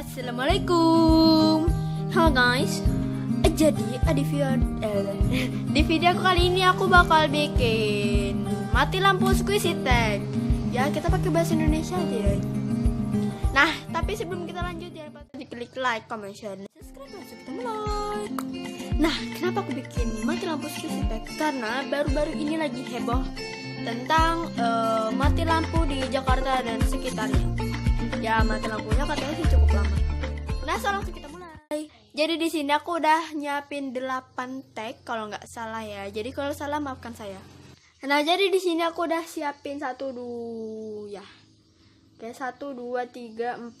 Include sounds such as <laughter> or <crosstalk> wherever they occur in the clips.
Assalamualaikum Halo guys eh, Jadi eh, di video, eh, <laughs> di video aku kali ini aku bakal bikin Mati lampu squishy tag Ya kita pakai bahasa Indonesia aja ya Nah tapi sebelum kita lanjut jangan lupa klik like, comment, share, dan subscribe Langsung kita mulai Nah kenapa aku bikin mati lampu squishy tag Karena baru-baru ini lagi heboh tentang uh, mati lampu di Jakarta dan sekitarnya ya mati lampunya katanya sih cukup lama nah so langsung kita mulai jadi di sini aku udah nyiapin 8 tag kalau nggak salah ya jadi kalau salah maafkan saya nah jadi di sini aku udah siapin satu dua ya Oke, 1, 2,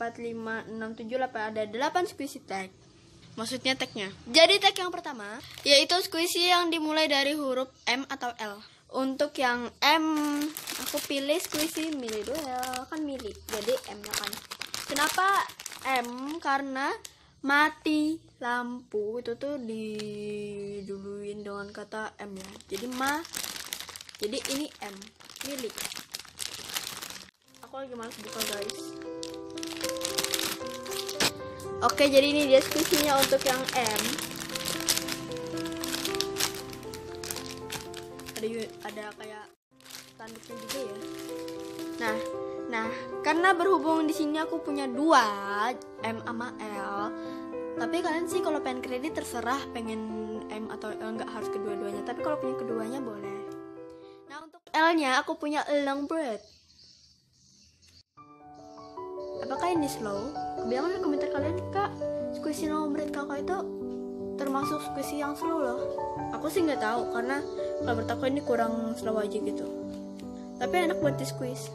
3, 4, 5, 6, 7, 8, ada 8 squishy tag Maksudnya tagnya Jadi tag yang pertama, yaitu squishy yang dimulai dari huruf M atau L untuk yang M aku pilih squishy milih dulu ya kan milih jadi M nya kan kenapa M karena mati lampu itu tuh diduluin dengan kata M ya jadi ma jadi ini M milik aku lagi malas buka guys oke jadi ini dia squishy-nya untuk yang M ada ada kayak tanduknya juga ya nah nah karena berhubung di sini aku punya dua M sama L tapi kalian sih kalau pengen kredit terserah pengen M atau L nggak harus kedua-duanya tapi kalau punya keduanya boleh nah untuk L nya aku punya long bread apakah ini slow? bilang di komentar kalian kak squishy long bread kakak itu termasuk squishy yang slow loh aku sih nggak tahu karena kalau menurut aku ini kurang slow aja gitu tapi enak buat di squeeze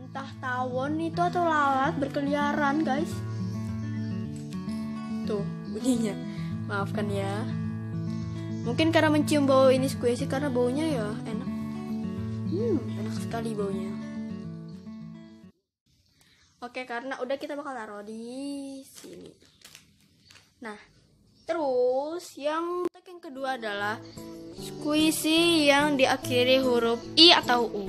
entah tawon itu atau lalat berkeliaran guys tuh bunyinya maafkan ya mungkin karena mencium bau ini sih karena baunya ya enak hmm enak sekali baunya oke karena udah kita bakal taruh di sini Nah, terus yang yang kedua adalah squishy yang diakhiri huruf i atau u.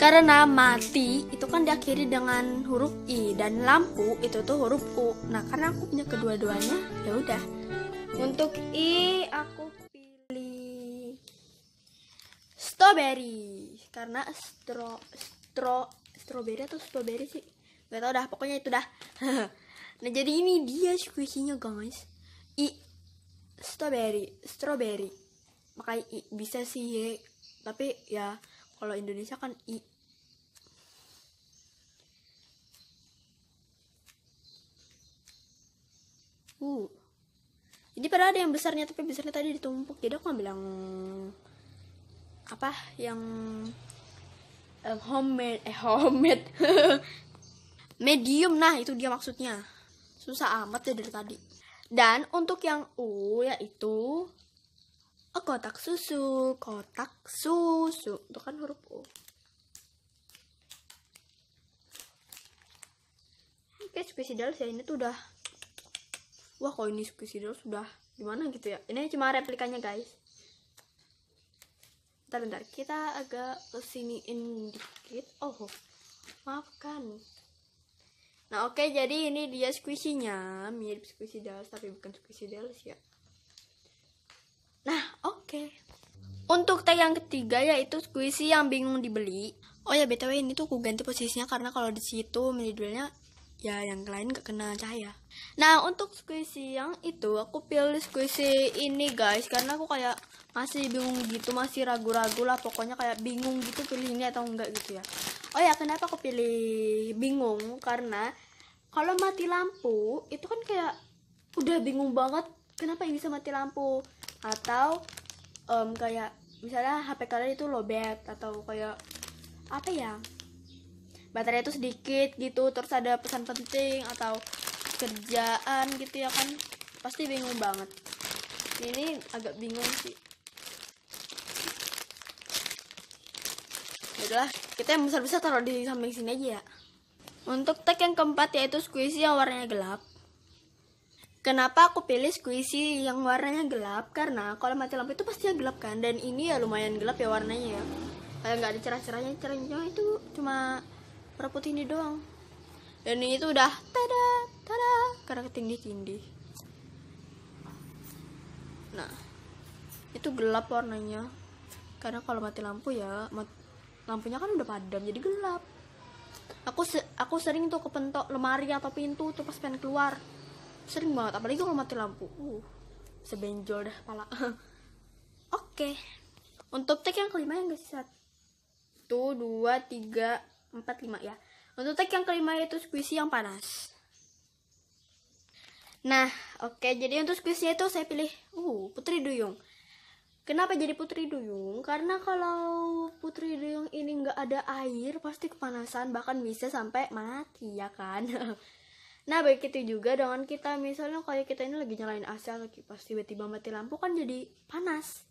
Karena mati itu kan diakhiri dengan huruf i dan lampu itu tuh huruf u. Nah, karena aku punya kedua-duanya, ya udah. Untuk i aku pilih strawberry karena stro stro strawberry atau strawberry sih gak tau dah pokoknya itu dah <laughs> Nah jadi ini dia squishy-nya guys. I strawberry, strawberry. Pakai i bisa sih ye. Tapi ya kalau Indonesia kan i. Uh. Jadi pada ada yang besarnya tapi besarnya tadi ditumpuk. Jadi aku ambil yang apa yang um, homemade eh homemade <laughs> medium nah itu dia maksudnya Susah amat ya dari tadi. Dan untuk yang U yaitu oh, kotak susu, kotak susu. Itu kan huruf U. Oke, spesial ya ini tuh udah Wah, kalau ini spesial sudah gimana gitu ya. Ini cuma replikanya, guys. Bentar, bentar. Kita agak kesiniin dikit. Oh, maafkan. Nah oke okay, jadi ini dia squishy-nya mirip squishy Dallas tapi bukan squishy Dallas ya. Nah oke. Okay. Untuk tag yang ketiga yaitu squishy yang bingung dibeli. Oh ya btw ini tuh aku ganti posisinya karena kalau di situ menjudulnya ya yang lain gak kena cahaya nah untuk squishy yang itu aku pilih squishy ini guys karena aku kayak masih bingung gitu masih ragu-ragu lah pokoknya kayak bingung gitu pilih ini atau enggak gitu ya oh ya kenapa aku pilih bingung karena kalau mati lampu itu kan kayak udah bingung banget kenapa ini bisa mati lampu atau um, kayak misalnya HP kalian itu lobet atau kayak apa ya baterai itu sedikit gitu terus ada pesan penting atau kerjaan gitu ya kan pasti bingung banget ini agak bingung sih yaudahlah kita yang besar-besar taruh di samping sini aja ya untuk tag yang keempat yaitu squishy yang warnanya gelap Kenapa aku pilih squishy yang warnanya gelap? Karena kalau mati lampu itu pastinya gelap kan Dan ini ya lumayan gelap ya warnanya ya Kayak nggak ada cerah-cerahnya Cerahnya itu cuma putih ini doang dan ini tuh udah tada tada karena ketindih tindih nah itu gelap warnanya karena kalau mati lampu ya mat lampunya kan udah padam jadi gelap aku se aku sering tuh kepentok lemari atau pintu tuh pas pengen keluar sering banget apalagi kalau mati lampu uh sebenjol dah pala <laughs> oke okay. untuk tag yang kelima yang geser tuh dua tiga empat lima ya untuk tag yang kelima itu squishy yang panas nah oke okay, jadi untuk squishy itu saya pilih uh putri duyung Kenapa jadi putri duyung? Karena kalau putri duyung ini nggak ada air, pasti kepanasan, bahkan bisa sampai mati ya kan. <laughs> nah begitu juga dengan kita misalnya kayak kita ini lagi nyalain AC atau kipas tiba-tiba mati lampu kan jadi panas.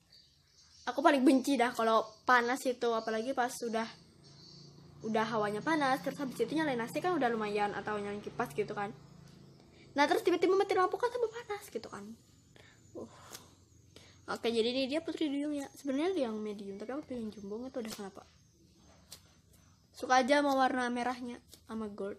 Aku paling benci dah kalau panas itu, apalagi pas sudah udah hawanya panas terus habis itu nyalain AC kan udah lumayan atau nyalain kipas gitu kan nah terus tiba-tiba mati lampu kan tambah panas gitu kan uh. oke jadi ini dia putri duyung ya sebenarnya dia yang medium tapi aku pilih yang jumbo itu udah kenapa suka aja mau warna merahnya sama gold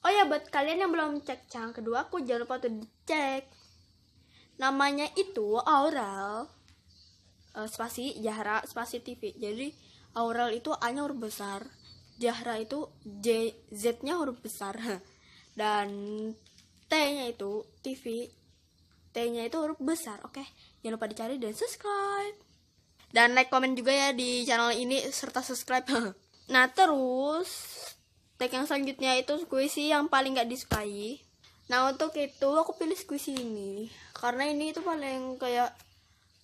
Oh ya buat kalian yang belum cek cang kedua aku jangan lupa tuh dicek. Namanya itu Aurel uh, spasi Jahra spasi TV jadi aural itu A nya huruf besar Jahra itu J Z nya huruf besar <laughs> dan T nya itu TV T nya itu huruf besar oke okay? jangan lupa dicari dan subscribe dan like komen juga ya di channel ini serta subscribe <laughs> nah terus tag yang selanjutnya itu squishy yang paling gak disukai nah untuk itu aku pilih squishy ini karena ini itu paling kayak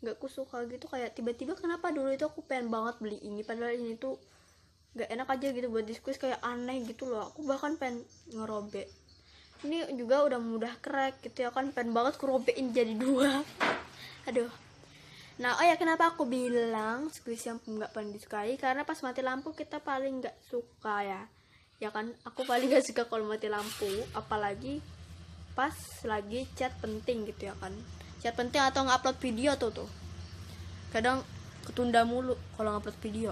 gak ku suka gitu kayak tiba-tiba kenapa dulu itu aku pengen banget beli ini padahal ini tuh gak enak aja gitu buat diskus kayak aneh gitu loh aku bahkan pengen ngerobek ini juga udah mudah crack gitu ya kan pengen banget kurobekin jadi dua <laughs> aduh Nah, oh ya kenapa aku bilang squishy yang nggak paling disukai karena pas mati lampu kita paling nggak suka ya. Ya kan, aku paling nggak suka kalau mati lampu, apalagi pas lagi chat penting gitu ya kan chat penting atau ngupload video tuh tuh kadang ketunda mulu kalau ngupload video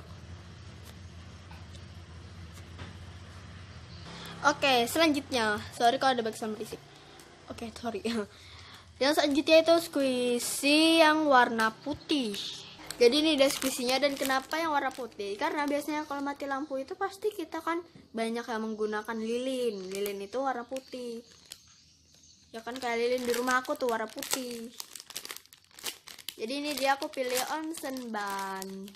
oke selanjutnya sorry kalau ada background berisik oke sorry <laughs> yang selanjutnya itu squishy yang warna putih jadi ini deskripsinya dan kenapa yang warna putih? Karena biasanya kalau mati lampu itu pasti kita kan banyak yang menggunakan lilin. Lilin itu warna putih ya kan kayak lilin di rumah aku tuh warna putih jadi ini dia aku pilih onsen ban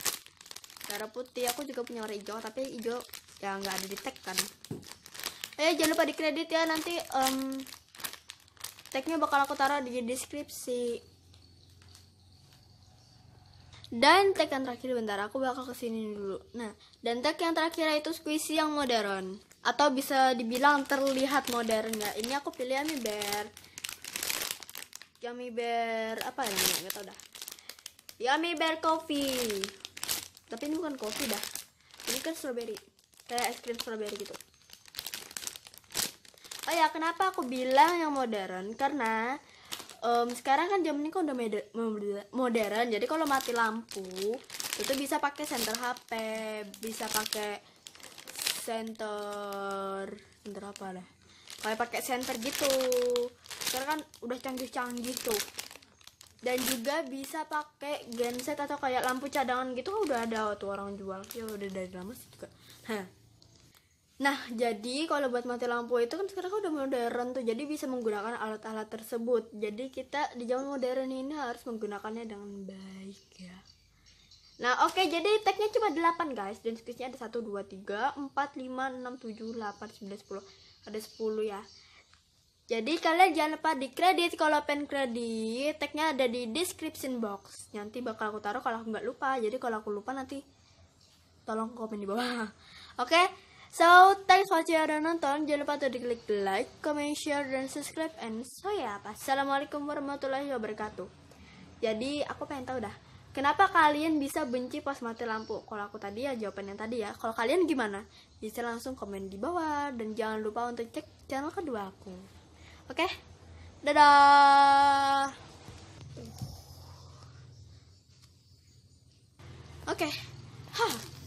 warna putih aku juga punya warna hijau tapi hijau ya nggak ada di tag kan eh jangan lupa di kredit ya nanti um, tagnya bakal aku taruh di deskripsi dan tag yang terakhir bentar aku bakal kesini dulu nah dan tag yang terakhir itu squishy yang modern atau bisa dibilang terlihat modern ya ini aku pilih Ami Bear Yummy Bear apa ya namanya nggak tau dah Yummy Bear Coffee tapi ini bukan kopi dah ini kan strawberry kayak es krim strawberry gitu oh ya kenapa aku bilang yang modern karena um, sekarang kan jam ini kan udah modern jadi kalau mati lampu itu bisa pakai senter HP bisa pakai center center apa lah kayak pakai center gitu sekarang kan udah canggih-canggih tuh dan juga bisa pakai genset atau kayak lampu cadangan gitu kan udah ada tuh orang jual ya udah dari lama sih juga Hah. nah jadi kalau buat mati lampu itu kan sekarang kan udah modern tuh jadi bisa menggunakan alat-alat tersebut jadi kita di zaman modern ini harus menggunakannya dengan baik ya Nah oke okay, jadi tagnya cuma 8 guys Dan skripsinya ada 1, 2, 3, 4, 5, 6, 7, 8, 9, 10 Ada 10 ya Jadi kalian jangan lupa di kredit Kalau pen kredit tagnya ada di description box Nanti bakal aku taruh kalau aku nggak lupa Jadi kalau aku lupa nanti Tolong komen di bawah <laughs> Oke okay? So, thanks for watching dan nonton. Jangan lupa untuk klik like, comment, share, dan subscribe. And so ya, yeah. Assalamualaikum warahmatullahi wabarakatuh. Jadi, aku pengen tahu dah. Kenapa kalian bisa benci pas mati lampu? Kalau aku tadi ya jawaban yang tadi ya. Kalau kalian gimana? Bisa langsung komen di bawah dan jangan lupa untuk cek channel kedua aku. Oke? Okay? Dadah. Oke. Okay. Huh.